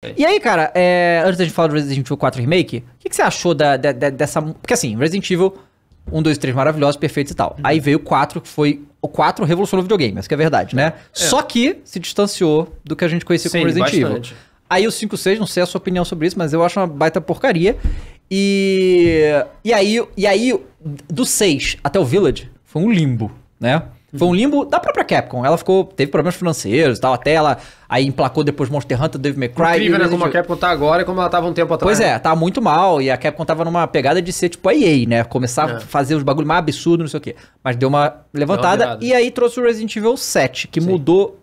É e aí, cara, é, antes da gente falar do Resident Evil 4 Remake, o que, que, você achou da, da, da, dessa. Porque assim, Resident Evil 1, 2, 3 maravilhosos, perfeitos e tal. Uhum. Aí veio o 4, que foi. O 4 revolucionou o videogame, isso que é verdade, né? É. Só que se distanciou do que a gente conhecia como Resident bastante. Evil. Aí o 5, 6, não sei a sua opinião sobre isso, mas eu acho uma baita porcaria. E. E aí, e aí do 6 até o Village, foi um limbo, né? Foi um limbo da própria Capcom. Ela ficou, teve problemas financeiros e tal, até ela aí emplacou depois Monster Hunter, Devil May Cry. Incrível, né? Como a Capcom tá agora e como ela tava um tempo atrás. Pois é, tá muito mal e a Capcom tava numa pegada de ser tipo a EA, né? Começar é. a fazer os bagulho mais absurdo, não sei o quê. Mas deu uma levantada deu uma e aí trouxe o Resident Evil 7, que Sim. mudou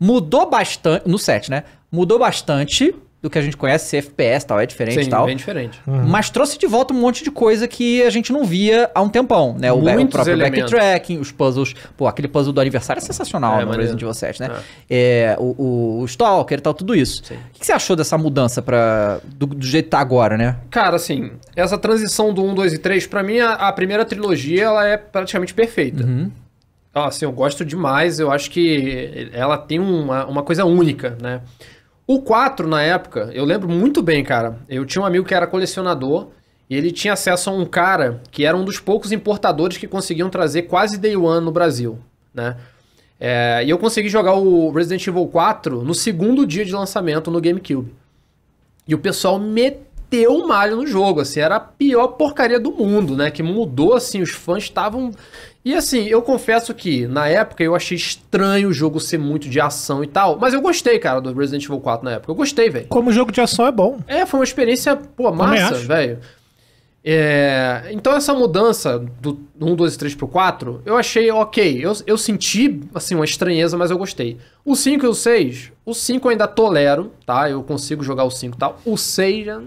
mudou bastante no 7, né? Mudou bastante do que a gente conhece, FPS tal, é diferente Sim, tal. bem diferente. Uhum. Mas trouxe de volta um monte de coisa que a gente não via há um tempão, né? O, o próprio elementos. backtracking, os puzzles. Pô, aquele puzzle do aniversário é sensacional é, no Resident Evil 7, né? É. É, o, o, Stalker e tal, tudo isso. Sim. O que você achou dessa mudança pra, do, do, jeito que tá agora, né? Cara, assim, essa transição do 1, 2 e 3, pra mim, a, a primeira trilogia, ela é praticamente perfeita. Uhum. Assim, eu gosto demais, eu acho que ela tem uma, uma coisa única, né? O 4, na época, eu lembro muito bem, cara. Eu tinha um amigo que era colecionador e ele tinha acesso a um cara que era um dos poucos importadores que conseguiam trazer quase day one no Brasil, né? É, e eu consegui jogar o Resident Evil 4 no segundo dia de lançamento no GameCube. E o pessoal meteu o malho no jogo, assim, era a pior porcaria do mundo, né? Que mudou, assim, os fãs estavam e assim, eu confesso que na época eu achei estranho o jogo ser muito de ação e tal, mas eu gostei, cara, do Resident Evil 4 na época. Eu gostei, velho. Como jogo de ação é bom. É, foi uma experiência, pô, massa, velho. É, então essa mudança do 1, 2 e 3 pro 4, eu achei ok. Eu, eu senti, assim, uma estranheza, mas eu gostei. O 5 e o 6, o 5 eu ainda tolero, tá? Eu consigo jogar o 5 e tal. O 6 já...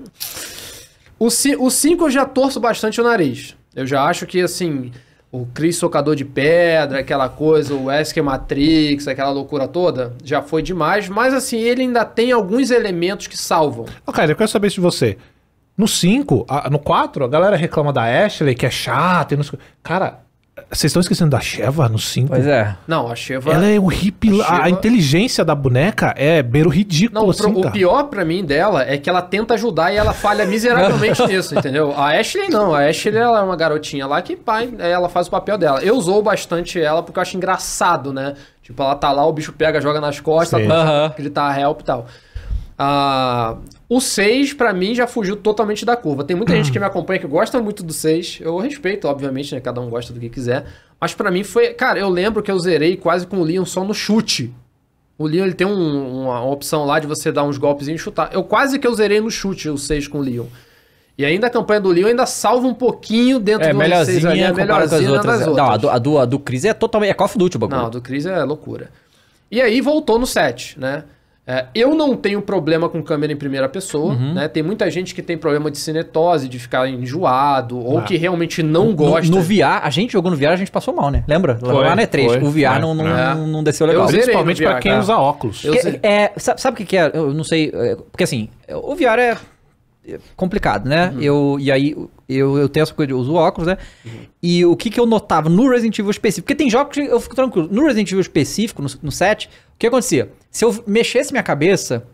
O 5 eu já torço bastante o nariz. Eu já acho que, assim o Chris socador de pedra, aquela coisa, o Wesker Matrix, aquela loucura toda, já foi demais, mas assim, ele ainda tem alguns elementos que salvam. Ah, cara, eu quero saber se você. No 5, no 4, a galera reclama da Ashley, que é chata. E não... Cara, vocês estão esquecendo da Sheva no 5? Pois é. Não, a Sheva. Ela é o A, Sheva... a inteligência da boneca é beiro ridículo. Não, assim, o, pior para mim dela é que ela tenta ajudar e ela falha miseravelmente nisso, entendeu? A Ashley não. A Ashley ela é uma garotinha lá que pai, ela faz o papel dela. Eu usou bastante ela porque eu acho engraçado, né? Tipo, ela tá lá, o bicho pega, joga nas costas, ela uh -huh. gritar help e tal. Ah, o 6, para mim, já fugiu totalmente da curva. Tem muita hum. gente que me acompanha que gosta muito do 6. Eu respeito, obviamente, né? Cada um gosta do que quiser. Mas para mim foi. Cara, eu lembro que eu zerei quase com o Leon só no chute. O Leon ele tem um, uma opção lá de você dar uns golpezinhos e chutar. Eu quase que eu zerei no chute o 6 com o Leon. E ainda a campanha do Leon ainda salva um pouquinho dentro é, do melhorzinha, 6 ali, é melhorzinha comparado com as né, outras. Né? Das outras. Não, a do, a do, a do Chris é totalmente. É Call of Duty o bagulho. Não, a do Chris é loucura. E aí voltou no 7, né? É, eu não tenho problema com câmera em primeira pessoa, uhum. né? Tem muita gente que tem problema de cinetose, de ficar enjoado, ou ah. que realmente não gosta. No, no VR, a gente jogou no VR, a gente passou mal, né? Lembra? Foi, Lá na E3, foi, o VR foi, não, não, é. não desceu legal. Principalmente para quem tá? usa óculos. Que, é, sabe o que, é? Eu não sei. É, porque assim, o VR é complicado, né? Uhum. Eu, e aí, eu, eu tenho essa coisa de uso óculos, né? Uhum. E o que, que eu notava no Resident Evil específico? Porque tem jogos que eu fico tranquilo. No Resident Evil específico, no, no set, o que acontecia? Se eu mexesse minha cabeça,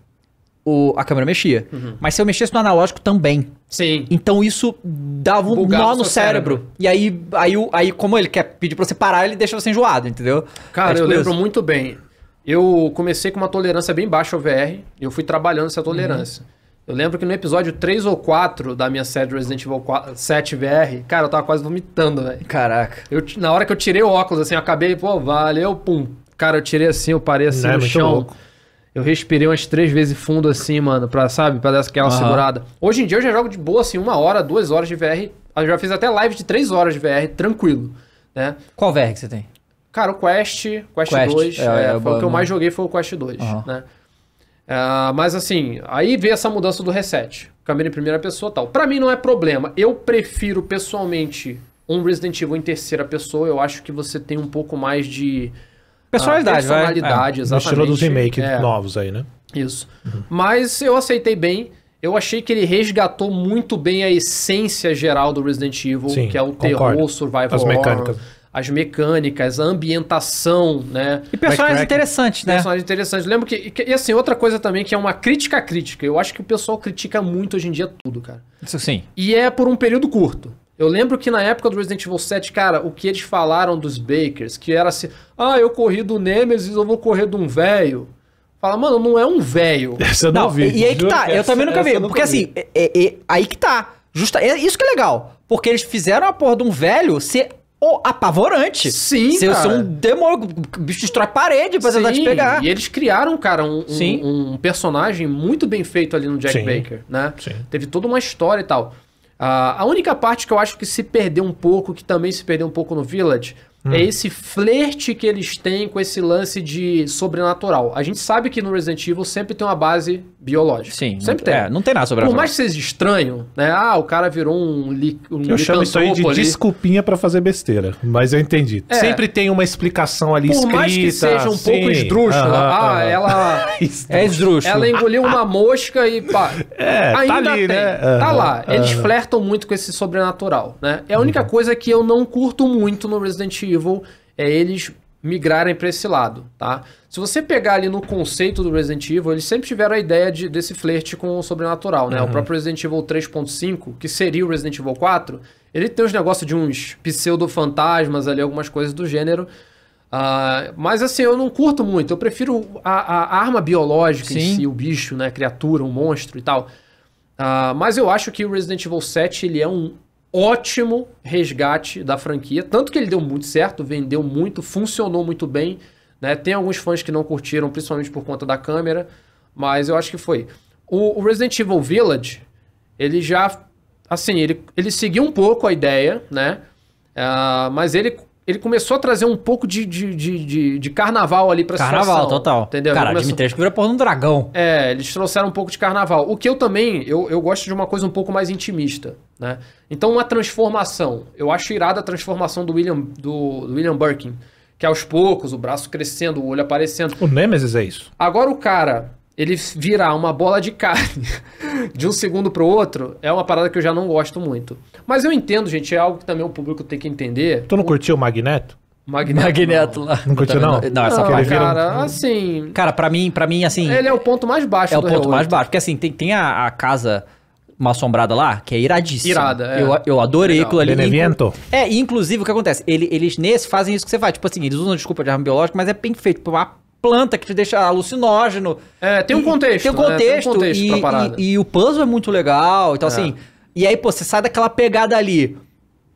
o, a câmera mexia. Uhum. Mas se eu mexesse no analógico também. Sim. Então isso dava um nó no cérebro. cérebro. E aí, aí, aí, como ele quer pedir pra você parar, ele deixa você enjoado, entendeu? Cara, é tipo eu lembro isso. muito bem. Eu comecei com uma tolerância bem baixa ao VR. E eu fui trabalhando essa tolerância. Uhum. Eu lembro que no episódio 3 ou 4 da minha série Resident Evil 4, 7 VR, cara, eu tava quase vomitando, velho. Caraca. Eu, na hora que eu tirei o óculos, assim, eu acabei, pô, valeu, pum. Cara, eu tirei assim, eu parei assim Não, é no chão. Louco. Eu respirei umas três vezes fundo assim, mano, pra, sabe, pra dar aquela uhum. segurada. Hoje em dia eu já jogo de boa, assim, uma hora, duas horas de VR. Eu já fiz até live de três horas de VR, tranquilo, né? Qual VR que você tem? Cara, o Quest, Quest, Quest 2, é, é, é, foi o que eu né? mais joguei foi o Quest 2, uhum. né? Uh, mas assim, aí vê essa mudança do reset. Câmera em primeira pessoa tal. Para mim não é problema. Eu prefiro pessoalmente um Resident Evil em terceira pessoa. Eu acho que você tem um pouco mais de personalidade, uh, personalidade vai, é, exatamente. No estilo dos remakes é, novos aí, né? Isso. Uhum. Mas eu aceitei bem. Eu achei que ele resgatou muito bem a essência geral do Resident Evil, Sim, que é o concordo. terror, survival As horror. mecânicas as mecânicas, a ambientação, né? E personagens é é? interessantes, né? Personagens interessantes. Lembro que. E assim, outra coisa também que é uma crítica crítica. Eu acho que o pessoal critica muito hoje em dia tudo, cara. Isso sim. E é por um período curto. Eu lembro que na época do Resident Evil 7, cara, o que eles falaram dos Bakers, que era assim, ah, eu corri do Nemesis, eu vou correr de um velho. Fala, mano, não é um velho. Essa eu não, não vi. E, e aí que tá, eu essa, também nunca vi. Nunca porque vi. assim, é, é, é, aí que tá. Justa, é isso que é legal. Porque eles fizeram a porra de um velho ser Oh, apavorante. Sim, Se eu sou um demônio, o bicho destrói parede pra Sim, tentar te pegar. E eles criaram, cara, um, um, um personagem muito bem feito ali no Jack Sim. Baker, né? Sim. Teve toda uma história e tal. Uh, a única parte que eu acho que se perdeu um pouco, que também se perdeu um pouco no Village, hum. é esse flerte que eles têm com esse lance de sobrenatural. A gente sabe que no Resident Evil sempre tem uma base biológico. Sim. Sempre tem. É, não tem nada sobre Por a mais que seja estranho, né? Ah, o cara virou um, li, um Eu chamo isso aí de ali. desculpinha para fazer besteira, mas eu entendi. É. Sempre tem uma explicação ali Por escrita. Por mais que seja um sim. pouco esdrúxula. Ah, ela... é esdrúxula. Ela engoliu uma mosca e pá. É, tá ainda tá ali, tem. né? Tá lá. Eles flertam muito com esse sobrenatural, né? É a única uhum. coisa que eu não curto muito no Resident Evil é eles migrarem para esse lado, tá? Se você pegar ali no conceito do Resident Evil, eles sempre tiveram a ideia de, desse flerte com o sobrenatural, né? Uhum. O próprio Resident Evil 3.5, que seria o Resident Evil 4, ele tem uns negócios de uns pseudo-fantasmas ali, algumas coisas do gênero. Uh, mas assim, eu não curto muito. Eu prefiro a, a arma biológica Sim. em si, o bicho, né? A criatura, um monstro e tal. Uh, mas eu acho que o Resident Evil 7, ele é um ótimo resgate da franquia. Tanto que ele deu muito certo, vendeu muito, funcionou muito bem. Né? Tem alguns fãs que não curtiram, principalmente por conta da câmera, mas eu acho que foi. O, o Resident Evil Village, ele já. Assim, ele, ele seguiu um pouco a ideia, né? Uh, mas ele ele começou a trazer um pouco de, de, de, de, de carnaval ali pra carnaval, Carnaval, total. Entendeu? Cara, começou... Dimitrescu virou porra um dragão. É, eles trouxeram um pouco de carnaval. O que eu também, eu, eu gosto de uma coisa um pouco mais intimista, né? Então, uma transformação. Eu acho irada a transformação do William, do, do William Birkin. Que aos poucos, o braço crescendo, o olho aparecendo. O Nemesis é isso. Agora o cara ele virar uma bola de carne de um segundo para o outro é uma parada que eu já não gosto muito. Mas eu entendo, gente, é algo que também o público tem que entender. Tu não curtiu o Magneto? Magneto, Magneto lá. Não curtiu, não? Não, essa não, Cara, um... assim. Cara, pra mim, pra mim, assim. Ele é o ponto mais baixo É o ponto mais baixo. Porque assim, tem, tem a, a casa uma assombrada lá, que é iradíssima. Irada, é. Eu, eu adorei aquilo ali. Benevento. É, inclusive o que acontece? Ele, eles nesse fazem isso que você vai. Tipo assim, eles usam desculpa de arma biológica, mas é bem feito tipo, planta que te deixa alucinógeno. É, tem um contexto. Tem um contexto. Né? Tem um contexto e, pra E, e, o puzzle é muito legal. Então, é. assim. E aí, pô, você sai daquela pegada ali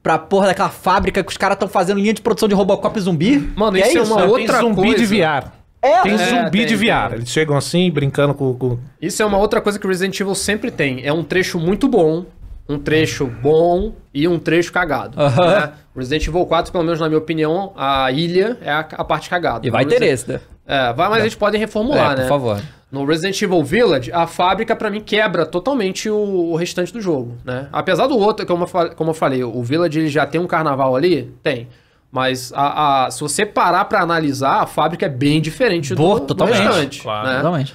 pra porra daquela fábrica que os caras estão fazendo linha de produção de Robocop zumbi. Mano, é isso é, isso, é uma outra tem zumbi coisa. de VR. É, tem é, zumbi é, tem, de VR. Eles chegam assim, brincando com, com. Isso é uma outra coisa que Resident Evil sempre tem. É um trecho muito bom, um trecho bom e um trecho cagado. Uh -huh. né? Resident Evil 4, pelo menos na minha opinião, a ilha é a, a parte cagada. E vai ter esse, né? É, vai, mas é. eles podem reformular, é, né? Por favor. No Resident Evil Village, a fábrica para mim quebra totalmente o, o, restante do jogo, né? Apesar do outro, como eu, como eu falei, o Village ele já tem um carnaval ali? Tem. Mas a, a se você parar para analisar, a fábrica é bem diferente Boa, do, totalmente, do restante. Claro, né? totalmente.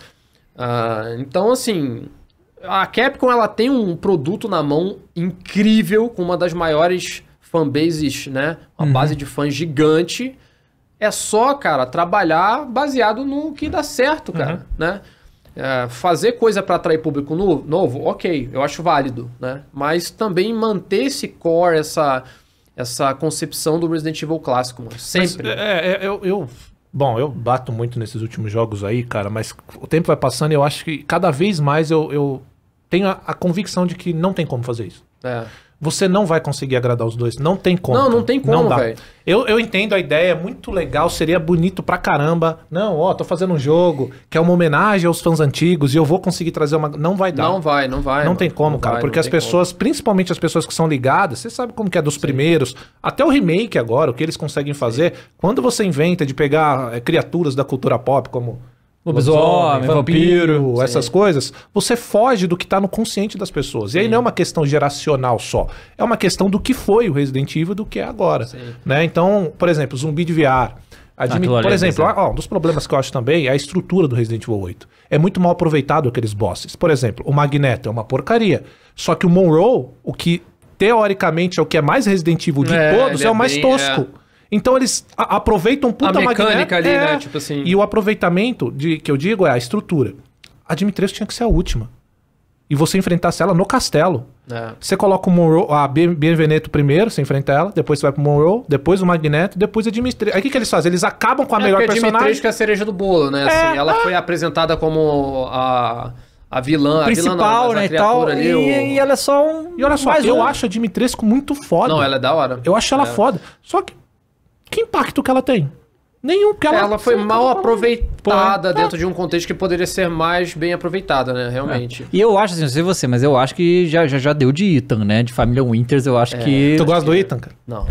Uh, então, assim, a Capcom ela tem um produto na mão incrível, com uma das maiores fanbases, né? Uma uhum. base de fãs gigante é só, cara, trabalhar baseado no que dá certo, cara, uhum. né? É, fazer coisa para atrair público no, novo, ok, eu acho válido, né? Mas também manter esse core, essa, essa concepção do Resident Evil clássico, mano. Sempre. Mas, é, é, é eu, eu, Bom, eu bato muito nesses últimos jogos aí, cara, mas o tempo vai passando e eu acho que cada vez mais eu, eu tenho a, a convicção de que não tem como fazer isso. É. Você não vai conseguir agradar os dois. Não tem como. Não, não tem como, velho. Eu, eu entendo a ideia, é muito legal, seria bonito pra caramba. Não, ó, tô fazendo um jogo que é uma homenagem aos fãs antigos e eu vou conseguir trazer uma. Não vai dar. Não vai, não vai. Não mano. tem como, não cara, vai, porque as pessoas, como. principalmente as pessoas que são ligadas, você sabe como que é dos Sim. primeiros, até o remake agora, o que eles conseguem fazer. Sim. Quando você inventa de pegar é, criaturas da cultura pop, como lobisomem, vampiro, vampiro essas coisas, você foge do que está no consciente das pessoas. E aí não é uma questão geracional só, é uma questão do que foi o Resident Evil do que é agora. Né? Então, por exemplo, zumbi de VR. Admi... por é exemplo, ó, um dos problemas que eu acho também é a estrutura do Resident Evil 8. É muito mal aproveitado aqueles bosses. Por exemplo, o Magneto é uma porcaria. Só que o Monroe, o que teoricamente é o que é mais Resident Evil de é, todos, é, é, o mais bem, tosco. É... Então eles aproveitam puta a mecânica ali, né, é, né? Tipo assim. E o aproveitamento de que eu digo é a estrutura. A Dimitrescu tinha que ser a última. E você enfrentasse ela no castelo. É. Você coloca o Monroe, a Benveneto primeiro, você enfrenta ela, depois você vai pro Monroe, depois o Magneto, depois a Dimitrescu. Aí o que, que eles fazem? Eles acabam com a é, melhor a personagem. A Dimitrescu é a cereja do bolo, né? Assim, é, assim, ela foi apresentada como a a vilã, principal, a vilã não, né, a e tal. Ali, e, o... e, ela é só um. E olha só, eu um. acho a Dimitrescu muito foda. Não, ela é da hora. Eu acho ela é. foda. Só que que impacto que ela tem? Nenhum, que ela... ela foi mal aproveitada Pô, é. dentro de um contexto que poderia ser mais bem aproveitada, né? Realmente. É. E eu acho, assim, não sei você, mas eu acho que já, já, já deu de Ethan, né? De família Winters, eu acho é. que... Tu gosta do Ethan, cara? Não.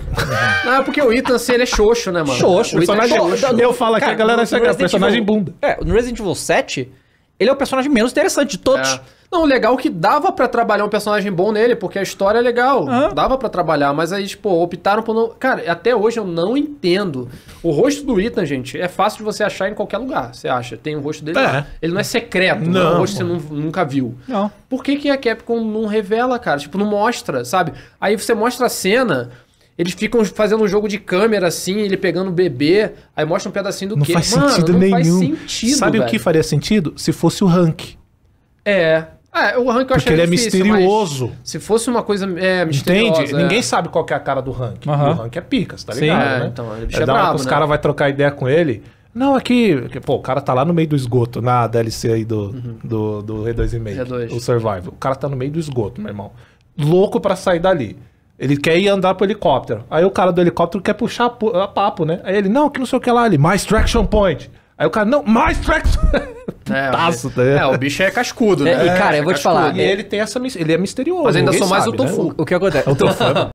Não, é porque o Ethan, assim, ele é xoxo, né, mano? Xoxo. O é personagem xoxo. Eu falo aqui, a galera é personagem Evil, bunda. É, no Resident Evil 7, ele é o personagem menos interessante de todos. É. Não, legal é que dava para trabalhar um personagem bom nele, porque a história é legal. Uhum. Dava para trabalhar, mas aí, tipo, optaram por não. Cara, até hoje eu não entendo. O rosto do Ethan, gente, é fácil de você achar em qualquer lugar. Você acha? Tem o rosto dele é. Ele não é secreto, não. é um rosto que você nunca viu. Não. Por que, que a Capcom não revela, cara? Tipo, não mostra, sabe? Aí você mostra a cena. Eles ficam fazendo um jogo de câmera assim, ele pegando o bebê, aí mostra um pedacinho do não Faz Mano, sentido não nenhum. faz sentido Sabe velho. o que faria sentido? Se fosse o rank. É. É, o ranking eu Porque ele é difícil, misterioso. Se fosse uma coisa é, misteriosa... Entende? É. Ninguém sabe qual é a cara do Hank. Uhum. O Hank é picas, tá ligado, Sim. É, né? Então, ele é, é Os né? caras vão trocar ideia com ele... Não, aqui. É pô, o cara tá lá no meio do esgoto, na DLC aí do, uhum. do, do r 2 e meio. O Survival. O cara tá no meio do esgoto, meu irmão. Louco pra sair dali. Ele quer ir andar pro helicóptero. Aí o cara do helicóptero quer puxar a papo, né? Aí ele, não, que não sei o que lá. ali. mais traction point. Aí o cara, não, mais Trax. É, Taço, tá é, o bicho é cascudo, é, né? É, e cara, é, eu vou te falar. E ele tem essa. Ele é misterioso. Mas ainda sou mais sabe, o né? Tofu. Né? O que acontece? É o Tofu.